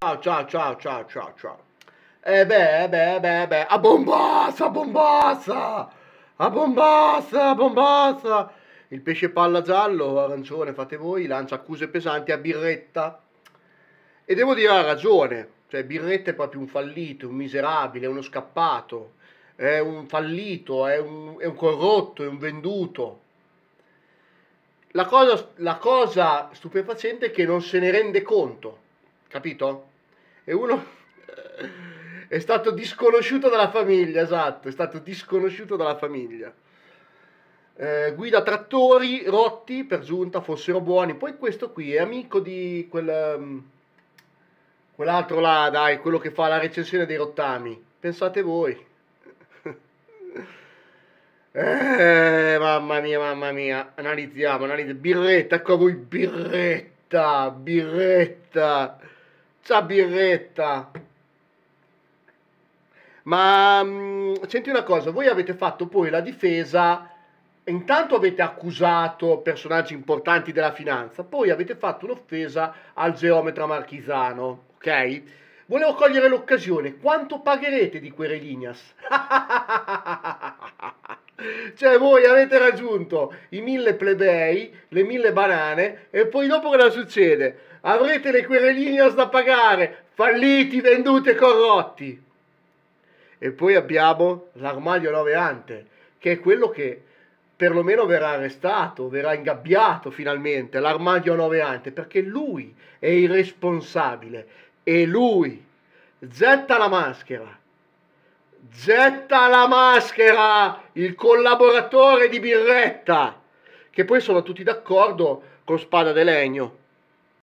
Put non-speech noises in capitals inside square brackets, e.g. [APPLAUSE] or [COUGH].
Ciao, ciao, ciao, ciao, ciao, ciao. E eh beh, eh beh, eh beh, eh beh, a bombassa, a bombassa, a bombassa, a bombassa. Il pesce palla giallo arancione, fate voi, lancia accuse pesanti a Birretta. E devo dire ha ragione, cioè Birretta è proprio un fallito, un miserabile, uno scappato, è un fallito, è un, è un corrotto, è un venduto. La cosa, la cosa stupefacente è che non se ne rende conto capito? E uno [LAUGHS] è stato disconosciuto dalla famiglia, esatto, è stato disconosciuto dalla famiglia. Eh, guida trattori rotti per giunta fossero buoni. Poi questo qui è amico di quel, um, quell'altro là, dai, quello che fa la recensione dei rottami. Pensate voi. [LAUGHS] eh, mamma mia, mamma mia. Analizziamo, analizziamo. Birretta, ecco a voi, birretta, birretta sta birretta. Ma mh, mm, senti una cosa, voi avete fatto poi la difesa, intanto avete accusato personaggi importanti della finanza, poi avete fatto un'offesa al geometra marchisano, ok? Volevo cogliere l'occasione, quanto pagherete di Querelinas? [LAUGHS] Cioè voi avete raggiunto i mille plebei, le mille banane e poi dopo cosa succede? Avrete le querelinas da pagare, falliti, venduti e corrotti. E poi abbiamo l'armadio 9 ante, che è quello che perlomeno verrà arrestato, verrà ingabbiato finalmente, l'armadio 9 ante, perché lui è il responsabile, e lui. Getta la maschera. Getta la maschera, il collaboratore di Birretta, che poi sono tutti d'accordo con Spada de Legno.